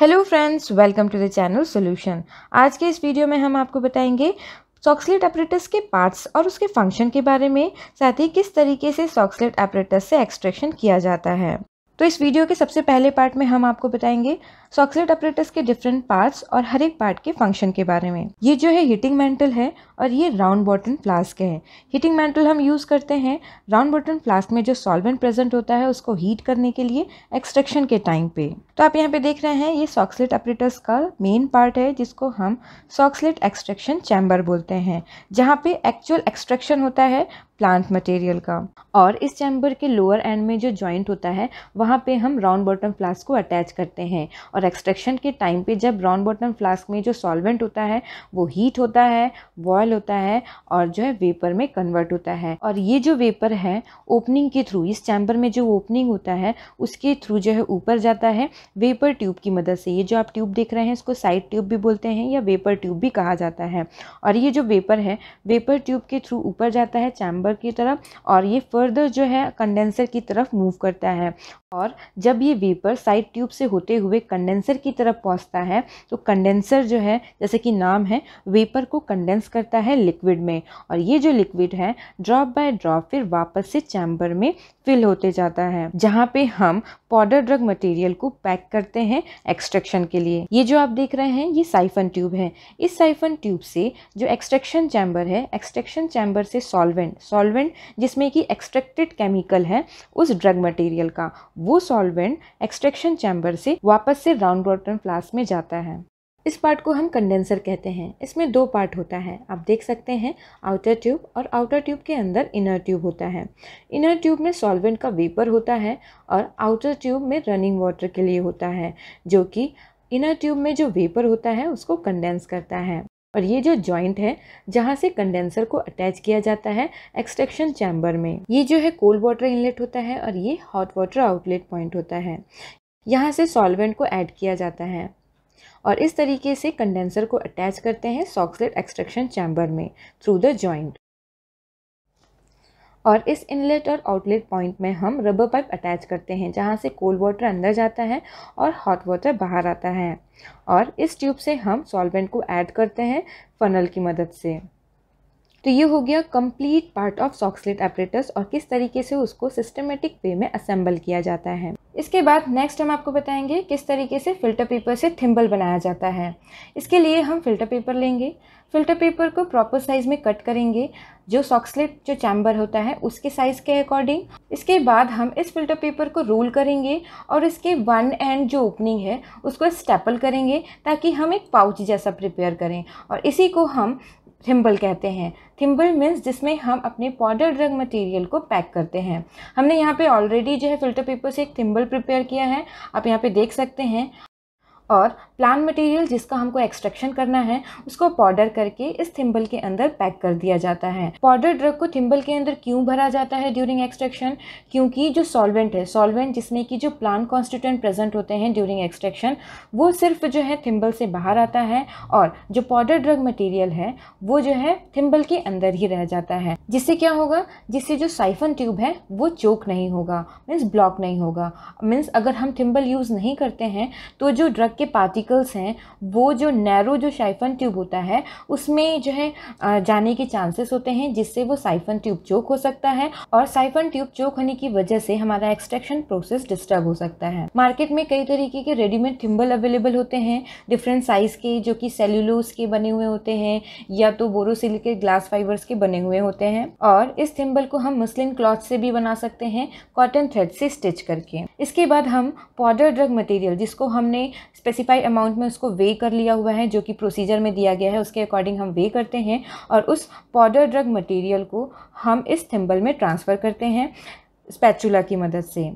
hello friends welcome to the channel solution आज के इस वीडियो में हम आपको बताएंगे सॉक्सलेट एपरेटस के पार्ट्स और उसके फंक्शन के बारे में साथ ही किस तरीके से सॉक्सलेट एपरेटस से एक्सट्रैक्शन किया जाता है तो इस वीडियो के सबसे पहले पार्ट में हम आपको बताएंगे सॉक्सलेट ऑपरेटर्स के डिफरेंट पार्ट्स और हर एक पार्ट के फंक्शन के बारे में ये जो है हीटिंग मेंटल है और ये राउंड बॉटन फ्लास्क है हीटिंग मेंटल हम यूज़ करते हैं राउंड बॉटन फ्लास्क में जो सॉल्वेंट प्रेजेंट होता है उसको हीट करने के लिए एक्सट्रेक्शन के टाइम पे तो आप यहाँ पे देख रहे हैं ये सॉक्सलेट ऑपरेटर्स का मेन पार्ट है जिसको हम सॉक्सलेट एक्सट्रेक्शन चैम्बर बोलते हैं जहाँ पे एक्चुअल एक्सट्रेक्शन होता है प्लांट मटेरियल का और इस चैम्बर के लोअर एंड में जो जॉइंट होता है वहाँ पे हम राउंड बॉटम फ्लास्क को अटैच करते हैं और एक्सट्रैक्शन के टाइम पे जब राउंड बॉटम फ्लास्क में जो सॉल्वेंट होता है वो हीट होता है बॉयल होता है और जो है वेपर में कन्वर्ट होता है और ये जो वेपर है ओपनिंग के थ्रू इस चैम्बर में जो ओपनिंग होता है उसके थ्रू जो है ऊपर जाता है वेपर ट्यूब की मदद से ये जो आप ट्यूब देख रहे हैं इसको साइड ट्यूब भी बोलते हैं या वेपर ट्यूब भी कहा जाता है और ये जो वेपर है वेपर ट्यूब के थ्रू ऊपर जाता है चैम्बर वेपर की तरफ और ये फर्दर जो है कंडेंसर की तरफ मूव करता है और जब ये वेपर साइड ट्यूब से होते हुए कंडेंसर की तरफ पहुंचता है तो कंडेंसर जो है जैसे कि नाम है वेपर को कंडेंस करता है लिक्विड में और ये जो लिक्विड है ड्रॉप बाय ड्रॉप फिर वापस से चैम्बर में फिल होते जाता है जहाँ पे हम पाउडर ड्रग मटेरियल को पैक करते हैं एक्सट्रैक्शन के लिए ये जो आप देख रहे हैं ये साइफन ट्यूब है इस साइफन ट्यूब से जो एक्सट्रैक्शन चैम्बर है एक्सट्रैक्शन चैम्बर से सॉल्वेंट सॉल्वेंट जिसमें कि एक्सट्रैक्टेड केमिकल है उस ड्रग मटेरियल का वो सॉल्वेंट एक्सट्रैक्शन चैम्बर से वापस से राउंड वाटर फ्लास्क में जाता है इस पार्ट को हम कंडेंसर कहते हैं इसमें दो पार्ट होता है आप देख सकते हैं आउटर ट्यूब और आउटर ट्यूब के अंदर इनर ट्यूब होता है इनर ट्यूब में सॉल्वेंट का वेपर होता है और आउटर ट्यूब में रनिंग वाटर के लिए होता है जो कि इनर ट्यूब में जो वेपर होता है उसको कंडेंस करता है और ये जो जॉइंट है जहाँ से कंडेंसर को अटैच किया जाता है एक्सट्रैक्शन चैम्बर में ये जो है कोल्ड वाटर इनलेट होता है और ये हॉट वाटर आउटलेट पॉइंट होता है यहाँ से सॉल्वेंट को ऐड किया जाता है और इस तरीके से कंडेंसर को अटैच करते हैं सॉक्सलेट एक्सट्रैक्शन चैम्बर में थ्रू द जॉइंट और इस इनलेट और आउटलेट पॉइंट में हम रबर पाइप अटैच करते हैं जहाँ से कोल्ड वाटर अंदर जाता है और हॉट वाटर बाहर आता है और इस ट्यूब से हम सॉल्वेंट को ऐड करते हैं फनल की मदद से तो ये हो गया complete part of Soxhlet apparatus और किस तरीके से उसको सिस्टमेटिक वे में असेंबल किया जाता है इसके बाद नेक्स्ट हम आपको बताएंगे किस तरीके से फ़िल्टर पेपर से थिम्बल बनाया जाता है इसके लिए हम फ़िल्टर पेपर लेंगे फ़िल्टर पेपर को प्रॉपर साइज़ में कट करेंगे जो सॉक्सलेट जो चैम्बर होता है उसके साइज़ के अकॉर्डिंग इसके बाद हम इस फ़िल्टर पेपर को रोल करेंगे और इसके वन एंड जो ओपनिंग है उसको स्टेपल करेंगे ताकि हम एक पाउच जैसा प्रिपेयर करें और इसी को हम थिम्बल कहते हैं थिम्बल मीन्स जिसमें हम अपने पाउडर ड्रग मटेरियल को पैक करते हैं हमने यहाँ पे ऑलरेडी जो है फिल्टर पेपर से एक थिम्बल प्रिपेयर किया है आप यहाँ पे देख सकते हैं और प्लान मटेरियल जिसका हमको एक्सट्रैक्शन करना है उसको पाउडर करके इस थिम्बल के अंदर पैक कर दिया जाता है पाउडर ड्रग को थिम्बल के अंदर क्यों भरा जाता है ड्यूरिंग एक्सट्रैक्शन क्योंकि जो सॉल्वेंट है सॉल्वेंट जिसमें कि जो प्लान कॉन्स्टिट्यूंट प्रेजेंट होते हैं ड्यूरिंग एक्सट्रैक्शन वो सिर्फ जो है थिम्बल से बाहर आता है और जो पाउडर ड्रग मटेरियल है वो जो है थिम्बल के अंदर ही रह जाता है जिससे क्या होगा जिससे जो साइफन ट्यूब है वो चोक नहीं होगा मीन्स ब्लॉक नहीं होगा मीन्स अगर हम थिम्बल यूज़ नहीं करते हैं तो जो ड्रग के पार्टिकल्स हैं वो जो नैरो जो साइफन ट्यूब होता है उसमें जो है जाने के चांसेस होते हैं जिससे वो साइफन ट्यूब चोक हो सकता है और साइफन ट्यूब चोक होने की वजह से हमारा एक्सट्रैक्शन प्रोसेस डिस्टर्ब हो सकता है मार्केट में कई तरीके के रेडीमेड थिम्बल अवेलेबल होते हैं डिफरेंट साइज़ के जो कि सेल्यूलोस के बने हुए होते हैं या तो बोरोसिल के ग्लास फाइबर्स के बने हुए होते हैं और इस थिम्बल को हम मुस्लिन क्लॉथ से भी बना सकते हैं कॉटन थ्रेड से स्टिच करके इसके बाद हम पाउडर ड्रग मटेरियल जिसको हमने स्पेसिफाइड अमाउंट में उसको वे कर लिया हुआ है जो कि प्रोसीजर में दिया गया है उसके अकॉर्डिंग हम वे करते हैं और उस पाउडर ड्रग मटेरियल को हम इस थिम्बल में ट्रांसफ़र करते हैं स्पैचुला की मदद से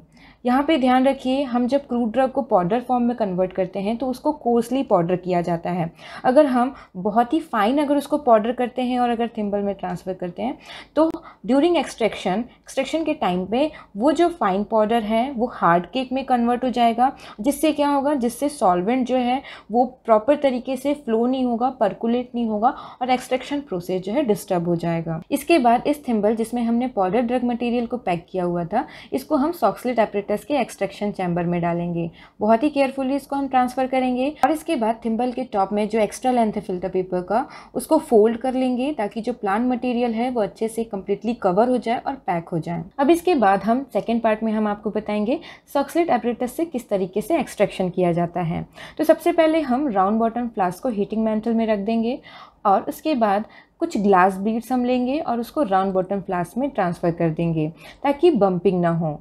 यहाँ पे ध्यान रखिए हम जब क्रूड ड्रग को पाउडर फॉर्म में कन्वर्ट करते हैं तो उसको कोर्सली पाउडर किया जाता है अगर हम बहुत ही फाइन अगर उसको पाउडर करते हैं और अगर थिम्बल में ट्रांसफ़र करते हैं तो ड्यूरिंग एक्सट्रैक्शन एक्सट्रैक्शन के टाइम पे वो जो फाइन पाउडर है वो हार्ड केक में कन्वर्ट हो जाएगा जिससे क्या होगा जिससे सॉल्वेंट जो है वो प्रॉपर तरीके से फ्लो नहीं होगा परकुलेट नहीं होगा और एक्सट्रैक्शन प्रोसेस जो है डिस्टर्ब हो जाएगा इसके बाद इस थिम्बल जिसमें हमने पाउडर ड्रग मटेरियल को पैक किया हुआ था इसको हम सॉक्सलेट एपरेटर कस के एक्सट्रैक्शन चैम्बर में डालेंगे बहुत ही केयरफुली इसको हम ट्रांसफ़र करेंगे और इसके बाद थिम्बल के टॉप में जो एक्स्ट्रा लेंथ है फिल्टर पेपर का उसको फोल्ड कर लेंगे ताकि जो प्लान मटेरियल है वो अच्छे से कम्प्लीटली कवर हो जाए और पैक हो जाए अब इसके बाद हम सेकेंड पार्ट में हम आपको बताएंगे सॉक्सलेट एपरेटस से किस तरीके से एक्सट्रैक्शन किया जाता है तो सबसे पहले हम राउंड बॉटम फ्लास्क को हीटिंग मेंटल में रख देंगे और उसके बाद कुछ ग्लास बीड्स हम लेंगे और उसको राउंड बॉटम फ्लास्क में ट्रांसफ़र कर देंगे ताकि बम्पिंग ना हो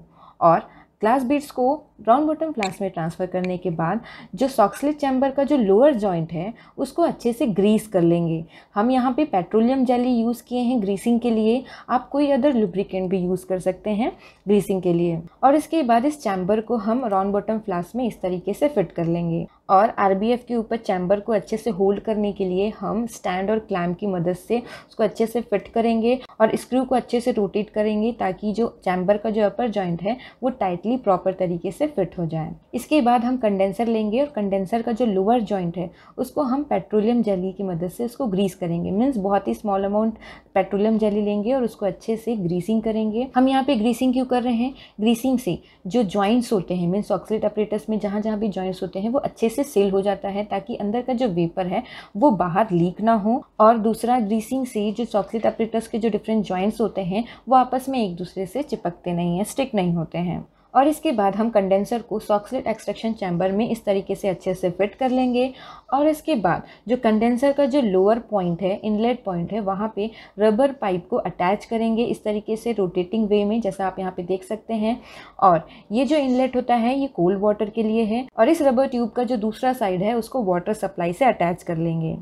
और ग्लास बीड्स को राउंड बॉटम फ्लास्क में ट्रांसफ़र करने के बाद जो सॉक्सलेट चैम्बर का जो लोअर जॉइंट है उसको अच्छे से ग्रीस कर लेंगे हम यहाँ पे पेट्रोलियम जेली यूज़ किए हैं ग्रीसिंग के लिए आप कोई अदर लुब्रिकेंट भी यूज़ कर सकते हैं ग्रीसिंग के लिए और इसके बाद इस चैम्बर को हम राउंड बॉटम फ्लास्क में इस तरीके से फिट कर लेंगे और आर के ऊपर चैम्बर को अच्छे से होल्ड करने के लिए हम स्टैंड और क्लैम्प की मदद से उसको अच्छे से फिट करेंगे और स्क्रू को अच्छे से रोटेट करेंगे ताकि जो चैम्बर का जो अपर जॉइंट है वो टाइटली प्रॉपर तरीके से फिट हो जाए इसके बाद हम कंडेंसर लेंगे और कंडेंसर का जो लोअर जॉइंट है उसको हम पेट्रोलियम जेली की मदद से उसको ग्रीस करेंगे मीन्स बहुत ही स्मॉल अमाउंट पेट्रोलियम जेली लेंगे और उसको अच्छे से ग्रीसिंग करेंगे हम यहाँ पे ग्रीसिंग क्यों कर रहे हैं ग्रीसिंग से जो जॉइंट्स होते हैं मीन्स ऑक्सीट अपरेटस में जहाँ जहाँ भी जॉइंट्स होते हैं वो अच्छे से सील हो जाता है ताकि अंदर का जो वेपर है वो बाहर लीक ना हो और दूसरा ग्रीसिंग से जो सॉक्सीट अपरेटस के जो डिफरेंट जॉइंट्स होते हैं वो आपस में एक दूसरे से चिपकते नहीं हैं स्टिक नहीं होते हैं और इसके बाद हम कंडेंसर को सॉक्सलेट एक्सट्रैक्शन चैम्बर में इस तरीके से अच्छे से फिट कर लेंगे और इसके बाद जो कंडेंसर का जो लोअर पॉइंट है इनलेट पॉइंट है वहाँ पे रबर पाइप को अटैच करेंगे इस तरीके से रोटेटिंग वे में जैसा आप यहाँ पे देख सकते हैं और ये जो इनलेट होता है ये कोल्ड वाटर के लिए है और इस रबर ट्यूब का जो दूसरा साइड है उसको वाटर सप्लाई से अटैच कर लेंगे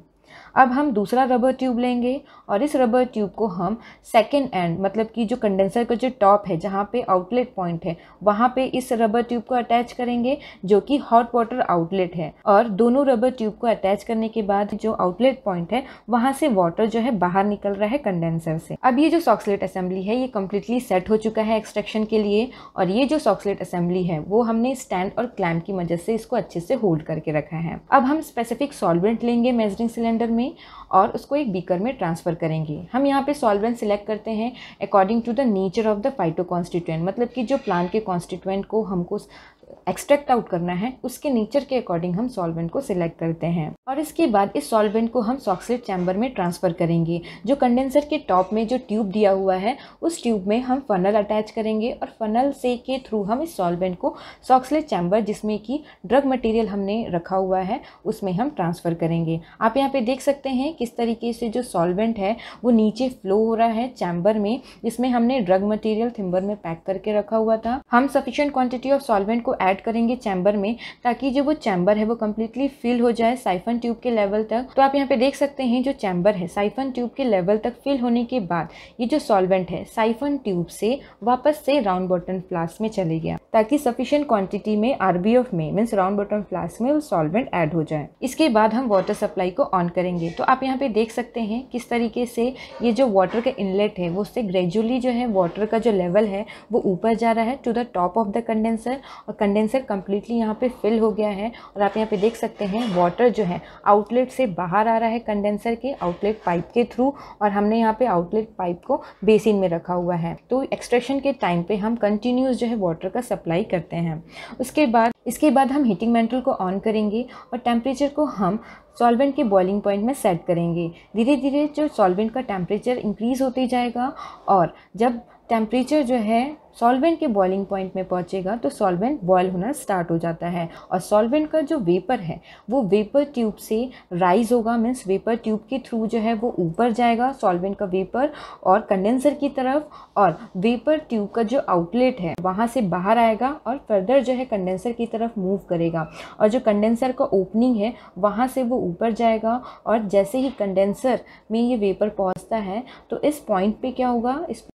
अब हम दूसरा रबर ट्यूब लेंगे और इस रबर ट्यूब को हम सेकेंड एंड मतलब कि जो कंडेंसर का जो टॉप है जहाँ पे आउटलेट पॉइंट है वहाँ पे इस रबर ट्यूब को अटैच करेंगे जो कि हॉट वाटर आउटलेट है और दोनों रबर ट्यूब को अटैच करने के बाद जो आउटलेट पॉइंट है वहाँ से वाटर जो है बाहर निकल रहा है कंडेंसर से अब ये जो सॉक्सलेट असेंबली है ये कम्प्लीटली सेट हो चुका है एक्सट्रैक्शन के लिए और ये जो सॉक्सलेट असेंबली है वो हमने स्टैंड और क्लैम्प की मदद से इसको अच्छे से होल्ड करके रखा है अब हम स्पेसिफिक सॉल्वेंट लेंगे मेजरिंग सिलेंडर में में और उसको एक बीकर में ट्रांसफ़र करेंगे हम यहाँ पे सॉल्वेंट सिलेक्ट करते हैं according to the nature of the phytoconstituent मतलब कि जो प्लांट के कॉन्स्टिट्यूएंट को हमको एक्सट्रैक्ट आउट करना है उसके नेचर के अकॉर्डिंग हम सॉल्वेंट को सिलेक्ट करते हैं और इसके बाद इस सॉल्वेंट को हम सॉक्सलेट चैम्बर में ट्रांसफ़र करेंगे जो कंडेंसर के टॉप में जो ट्यूब दिया हुआ है उस ट्यूब में हम फनल अटैच करेंगे और फनल से के थ्रू हम इस सॉल्वेंट को सॉक्सलेट चैम्बर जिसमें कि ड्रग मटेरियल हमने रखा हुआ है उसमें हम ट्रांसफ़र करेंगे आप यहाँ पे देख सकते हैं किस तरीके से जो सॉल्वेंट है वो नीचे फ्लो हो रहा है चैम्बर में जिसमें हमने ड्रग मटेरियल थिम्बर में पैक करके रखा हुआ था हम सफिशियंट क्वान्टिटी ऑफ सॉल्वेंट को ऐड करेंगे चैम्बर में ताकि जो वो चैम्बर है वो कम्प्लीटली फिल हो जाए साइफन ट्यूब के लेवल तक तो आप यहाँ पे देख सकते हैं जो चैम्बर है साइफन ट्यूब के लेवल तक फिल होने के बाद ये जो सॉल्वेंट है साइफन ट्यूब से वापस से राउंड बॉटम फ्लास्क में चले गया ताकि सफिशियंट क्वांटिटी में आर मे मीन्स राउंड बॉटम फ्लास्क में वो सॉल्वेंट ऐड हो जाए इसके बाद हम वाटर सप्लाई को ऑन करेंगे तो आप यहाँ पे देख सकते हैं किस तरीके से ये जो वाटर का इनलेट है वो उससे ग्रेजुअली जो है वाटर का जो लेवल है वो ऊपर जा रहा है to the top of the condenser और कंडेंसर कम्प्लीटली यहाँ पे फिल हो गया है और आप यहाँ पे देख सकते हैं वाटर जो है आउटलेट से बाहर आ रहा है कंडेंसर के आउटलेट पाइप के थ्रू और हमने यहाँ पे आउटलेट पाइप को बेसिन में रखा हुआ है तो एक्सट्रैक्शन के टाइम पे हम कंटिन्यूस जो है वाटर का सप्लाई करते हैं उसके बाद इसके बाद हम हीटिंग मेंटल को ऑन करेंगे और टेम्परेचर को हम सॉल्वेंट के बॉइलिंग पॉइंट में सेट करेंगे धीरे धीरे जो सॉल्वेंट का टेम्परेचर इंक्रीज़ होते जाएगा और जब टेम्परेचर जो है सॉल्वेंट के बॉइलिंग पॉइंट में पहुंचेगा तो सॉल्वेंट बॉयल होना स्टार्ट हो जाता है और सॉल्वेंट का जो वेपर है वो वेपर ट्यूब से राइज होगा मीन्स वेपर ट्यूब के थ्रू जो है वो ऊपर जाएगा सॉल्वेंट का वेपर और कंडेंसर की तरफ और वेपर ट्यूब का जो आउटलेट है वहाँ से बाहर आएगा और फर्दर जो है कंडेंसर की तरफ मूव करेगा और जो कंडेंसर का ओपनिंग है वहाँ से वो ऊपर जाएगा और जैसे ही कंडेंसर में ये वेपर पहुँचता है तो इस पॉइंट पर क्या होगा इस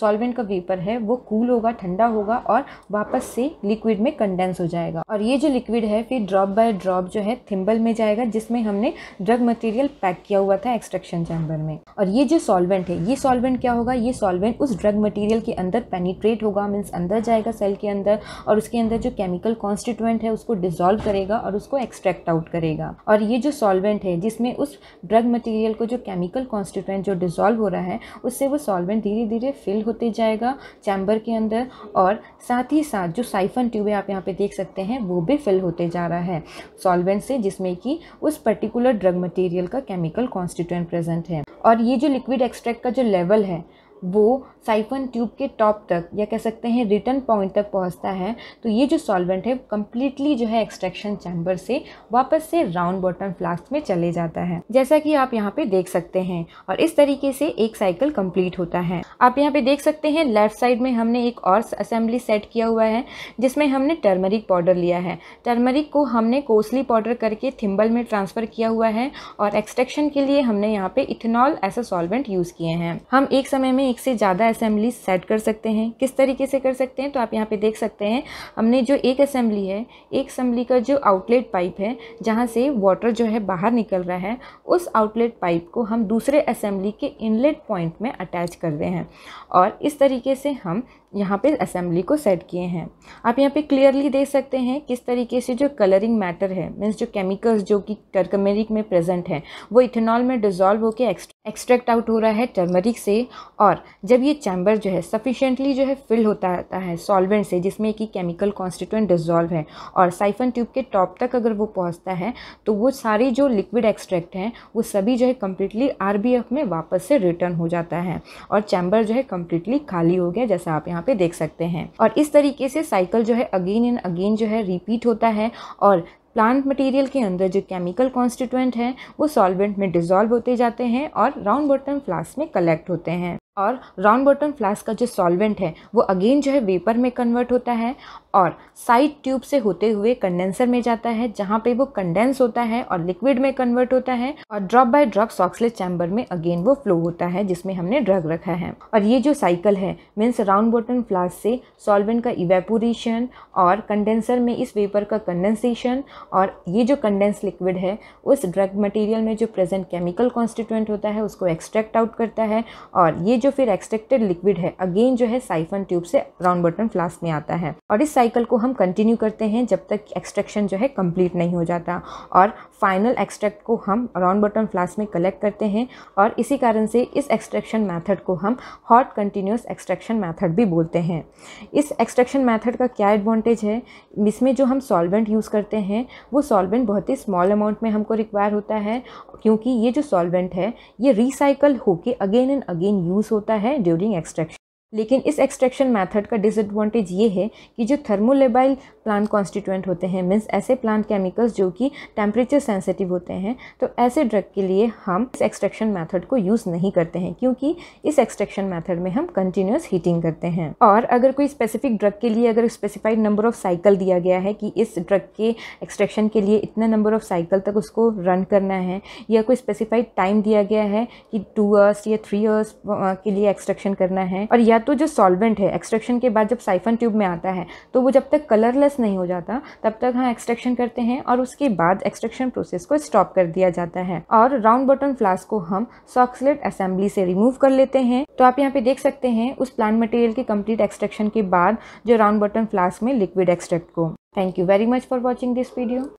सॉल्वेंट का वेपर है वो कूल होगा ठंडा होगा और वापस से लिक्विड में कंडेंस हो जाएगा और ये जो लिक्विड है फिर ड्रॉप बाय ड्रॉप जो है थिम्बल में जाएगा जिसमें हमने ड्रग मटेरियल पैक किया हुआ था एक्सट्रैक्शन चैम्बर में और ये जो सॉल्वेंट है ये सॉल्वेंट क्या होगा ये सॉल्वेंट उस ड्रग मटेरियल के अंदर पेनीट्रेट होगा मीन्स अंदर जाएगा सेल के अंदर और उसके अंदर जो केमिकल कॉन्स्टिट्यूएंट है उसको डिजोल्व करेगा और उसको एक्सट्रैक्ट आउट करेगा और ये जो सॉल्वेंट है जिसमें उस ड्रग मटेरियल को जो केमिकल कॉन्स्टिट्यूएंट जो डिजोल्व हो रहा है उससे वो सॉल्वेंट धीरे धीरे फिल होते जाएगा चैम्बर के अंदर और साथ ही साथ जो साइफन ट्यूब आप यहाँ पे देख सकते हैं वो भी फिल होते जा रहा है सॉल्वेंट से जिसमें कि उस पर्टिकुलर ड्रग मटेरियल का केमिकल कॉन्स्टिट्यूएंट प्रेजेंट है और ये जो लिक्विड एक्सट्रैक्ट का जो लेवल है वो साइफन ट्यूब के टॉप तक या कह सकते हैं रिटर्न पॉइंट तक पहुंचता है तो ये जो सॉल्वेंट है कम्प्लीटली जो है एक्सट्रैक्शन चैम्बर से वापस से राउंड बॉटम फ्लास्क में चले जाता है जैसा कि आप यहाँ पे देख सकते हैं और इस तरीके से एक साइकिल कम्प्लीट होता है आप यहाँ पे देख सकते हैं लेफ्ट साइड में हमने एक और असेंबली सेट किया हुआ है जिसमें हमने टर्मरिक पाउडर लिया है टर्मरिक को हमने कोसली पाउडर करके थिम्बल में ट्रांसफ़र किया हुआ है और एक्सट्रैक्शन के लिए हमने यहाँ पे इथेनॉल ऐसा सॉल्वेंट यूज़ किए हैं हम एक समय में एक से ज़्यादा असेंबली सेट कर सकते हैं किस तरीके से कर सकते हैं तो आप यहाँ पे देख सकते हैं हमने जो एक असेंबली है एक असेंबली का जो आउटलेट पाइप है जहाँ से वाटर जो है बाहर निकल रहा है उस आउटलेट पाइप को हम दूसरे असेंबली के इनलेट पॉइंट में अटैच कर रहे हैं और इस तरीके से हम यहाँ पे असेंबली को सेट किए हैं आप यहाँ पे क्लियरली देख सकते हैं किस तरीके से जो कलरिंग मैटर है मीन्स जो केमिकल्स जो कि टर्कमेरिक में प्रेजेंट है वो इथेनॉल में डिजॉल्व होकर एक्स्ट्रा एक्सट्रैक्ट आउट हो रहा है टर्मरिक से और जब ये चैम्बर जो है सफिशेंटली जो है फिल होता रहता है सॉल्वेंट से जिसमें कि केमिकल कॉन्स्टिटेंट डिजॉल्व है और साइफन ट्यूब के टॉप तक अगर वो पहुंचता है तो वो सारे जो लिक्विड एक्सट्रैक्ट हैं वो सभी जो है कम्प्लीटली आर में वापस से रिटर्न हो जाता है और चैम्बर जो है कम्प्लीटली खाली हो गया जैसा आप यहाँ पर देख सकते हैं और इस तरीके से साइकिल जो है अगेन एंड अगेन जो है रिपीट होता है और प्लांट मटेरियल के अंदर जो केमिकल कॉन्स्टिटेंट हैं वो सॉल्वेंट में डिज़ोल्व होते जाते हैं और राउंड बॉटम फ्लास्क में कलेक्ट होते हैं और राउंड बॉटम फ्लास्क का जो सॉल्वेंट है वो अगेन जो है वेपर में कन्वर्ट होता है और साइड ट्यूब से होते हुए कंडेंसर में जाता है जहाँ पे वो कंडेंस होता है और लिक्विड में कन्वर्ट होता है और drop by drop Soxhlet chamber में अगेन वो फ्लो होता है जिसमें हमने ड्रग रखा है और ये जो साइकिल है मीन्स राउंड बॉटम फ्लास्क से सॉल्वेंट का इवेपोरेशन और कंडेंसर में इस वेपर का कंडेंसेशन और ये जो कंडेंस लिक्विड है उस ड्रग मटेरियल में जो प्रेजेंट केमिकल कॉन्स्टिट्यूंट होता है उसको एक्सट्रैक्ट आउट करता है और ये जो जो फिर एक्सट्रेक्टेड लिक्विड है अगेन जो है साइफन ट्यूब से राउंड बटन फ्लास्क में आता है और इस साइकिल को हम कंटिन्यू करते हैं जब तक एक्सट्रैक्शन जो है कंप्लीट नहीं हो जाता और फाइनल एक्सट्रैक्ट को हम राउंड बटन फ्लास्क में कलेक्ट करते हैं और इसी कारण से इस एक्सट्रैक्शन मैथड को हम हॉट कंटिन्यूस एक्सट्रैक्शन मैथड भी बोलते हैं इस एक्सट्रैक्शन मैथड का क्या एडवांटेज है इसमें जो हम सॉल्वेंट यूज़ करते हैं वो सॉल्वेंट बहुत ही स्मॉल अमाउंट में हमको रिक्वायर होता है क्योंकि ये जो सॉल्वेंट है ये रिसाइकल होके अगेन एंड अगेन यूज़ होता है ड्यूरिंग एक्सट्रैक्शन लेकिन इस एक्सट्रैक्शन मेथड का डिसएडवांटेज ये है कि जो थर्मोलेबाइल प्लांट कॉन्स्टिट्यूंट होते हैं मीन्स ऐसे प्लांट केमिकल्स जो कि टेम्परेचर सेंसिटिव होते हैं तो ऐसे ड्रग के लिए हम इस एक्सट्रैक्शन मैथड को यूज़ नहीं करते हैं क्योंकि इस एक्सट्रैक्शन मैथड में हम कंटिन्यूस हीटिंग करते हैं और अगर कोई स्पेसिफिक ड्रग के लिए अगर स्पेसिफाइड नंबर ऑफ साइकिल दिया गया है कि इस ड्रग के एक्सट्रैक्शन के लिए इतना नंबर ऑफ साइकिल तक उसको रन करना है या कोई स्पेसिफाइड टाइम दिया गया है कि टू आवर्स या थ्री आवर्स के लिए एक्सट्रैक्शन करना है और या तो जो सॉल्वेंट है एक्सट्रैक्शन के बाद जब साइफन ट्यूब में आता है तो वो जब तक कलरलेस नहीं हो जाता तब तक हम एक्सट्रैक्शन करते हैं और उसके बाद एक्सट्रैक्शन प्रोसेस को स्टॉप कर दिया जाता है और राउंड बॉटम फ्लास्क को हम सॉक्सलेट असेंबली से रिमूव कर लेते हैं तो आप यहाँ पे देख सकते हैं उस प्लान मटेरियल के कम्प्लीट एक्सट्रैक्शन के बाद जो राउंड बॉटम फ्लास्क में लिक्विड एक्सट्रैक्ट को thank you very much for watching this video